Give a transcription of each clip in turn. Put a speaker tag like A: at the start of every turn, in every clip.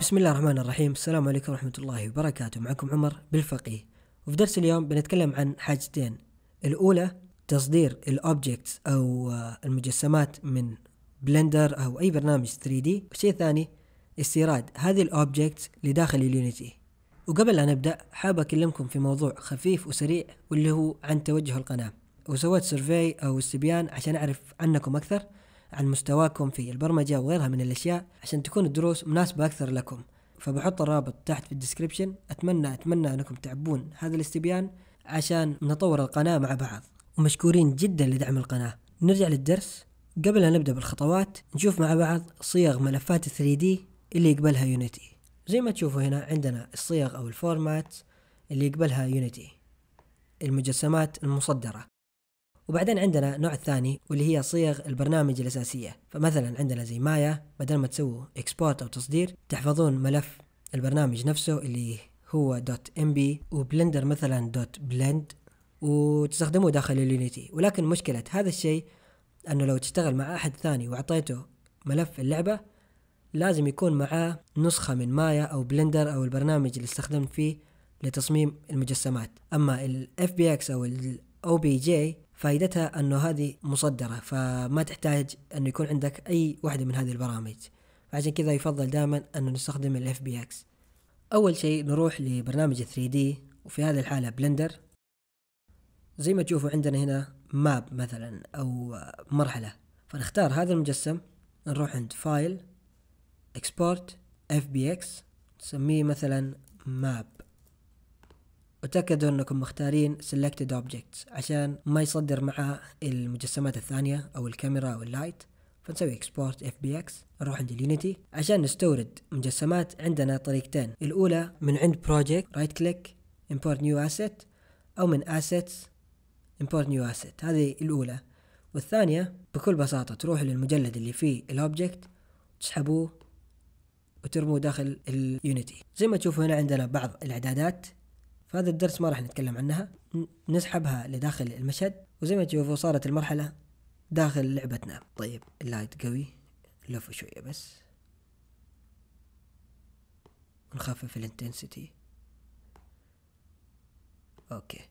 A: بسم الله الرحمن الرحيم السلام عليكم ورحمة الله وبركاته معكم عمر بالفقيه وفي درس اليوم بنتكلم عن حاجتين الأولى تصدير الأوبجكتس أو آه، المجسمات من بلندر أو أي برنامج 3D والشيء الثاني استيراد هذه الأوبجكتس لداخل اليونيتي وقبل أن أبدأ حاب أكلمكم في موضوع خفيف وسريع واللي هو عن توجه القناة وسويت سيرفي أو استبيان عشان أعرف عنكم أكثر عن مستواكم في البرمجة وغيرها من الأشياء عشان تكون الدروس مناسبة أكثر لكم فبحط الرابط تحت في الديسكربشن أتمنى أتمنى أنكم تعبون هذا الاستبيان عشان نطور القناة مع بعض ومشكورين جدا لدعم القناة نرجع للدرس قبل أن نبدأ بالخطوات نشوف مع بعض صيغ ملفات 3D اللي يقبلها يونيتي زي ما تشوفوا هنا عندنا الصيغ أو الفورمات اللي يقبلها يونيتي المجسمات المصدرة وبعدين عندنا نوع ثاني واللي هي صيغ البرنامج الأساسية فمثلا عندنا زي مايا بدل ما تسووا اكسبورت أو تصدير تحفظون ملف البرنامج نفسه اللي هو دوت ام بي وبلندر مثلا دوت بلند وتستخدموه داخل اليونيتي ولكن مشكلة هذا الشيء أنه لو تشتغل مع أحد ثاني وأعطيته ملف اللعبة لازم يكون معاه نسخة من مايا أو بلندر أو البرنامج اللي استخدمت فيه لتصميم المجسمات أما الـ FBX أو الـ OBJ فائدتها انه هذه مصدره فما تحتاج انه يكون عندك اي واحده من هذه البرامج عشان كذا يفضل دائما انه نستخدم الاف بي اكس اول شيء نروح لبرنامج 3 دي وفي هذه الحاله بلندر زي ما تشوفوا عندنا هنا ماب مثلا او مرحله فنختار هذا المجسم نروح عند فايل اكسبورت اف بي اكس نسميه مثلا ماب وتأكدوا أنكم مختارين Selected Objects عشان ما يصدر معه المجسمات الثانية أو الكاميرا أو اللايت فنسوي Export FBX نروح عند Unity عشان نستورد مجسمات عندنا طريقتين الاولى من عند Project رايت كليك import new asset او من assets import new asset هذه الاولى والثانية بكل بساطة تروح للمجلد اللي فيه الاوبجكت تسحبوه وترموه داخل اليونيتي زي ما تشوفوا هنا عندنا بعض الاعدادات فهذا الدرس ما راح نتكلم عنها نسحبها لداخل المشهد وزي ما تشوفوا صارت المرحلة داخل لعبتنا طيب اللايت قوي لف شوية بس نخفف الانتنسيتي اوكي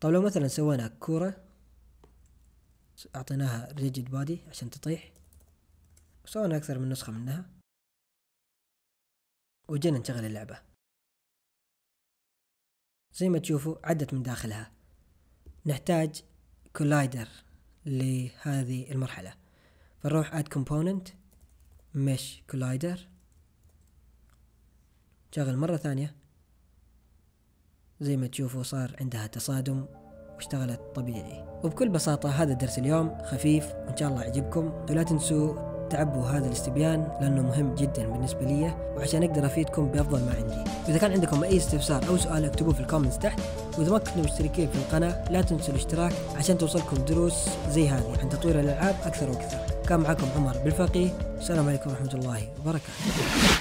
A: طيب لو مثلا سوينا كورة اعطيناها ريجيد بادي عشان تطيح وسوينا اكثر من نسخة منها وجينا نشغل اللعبة زي ما تشوفوا عدت من داخلها نحتاج كولايدر لهذه المرحلة فنروح add component mesh collider شغل مرة ثانية زي ما تشوفوا صار عندها تصادم واشتغلت طبيعي وبكل بساطة هذا الدرس اليوم خفيف وإن شاء الله يعجبكم ولا تنسوا تعبوا هذا الاستبيان لأنه مهم جدا بالنسبة لي وعشان أقدر أفيدكم بأفضل ما عندي وإذا كان عندكم أي استفسار أو سؤال اكتبوه في الكومنتس تحت وإذا ما كنتم مشتركين في القناة لا تنسوا الاشتراك عشان توصلكم دروس زي هذه عن تطوير الألعاب أكثر وأكثر كان معكم عمر بالفقيه السلام عليكم ورحمة الله وبركاته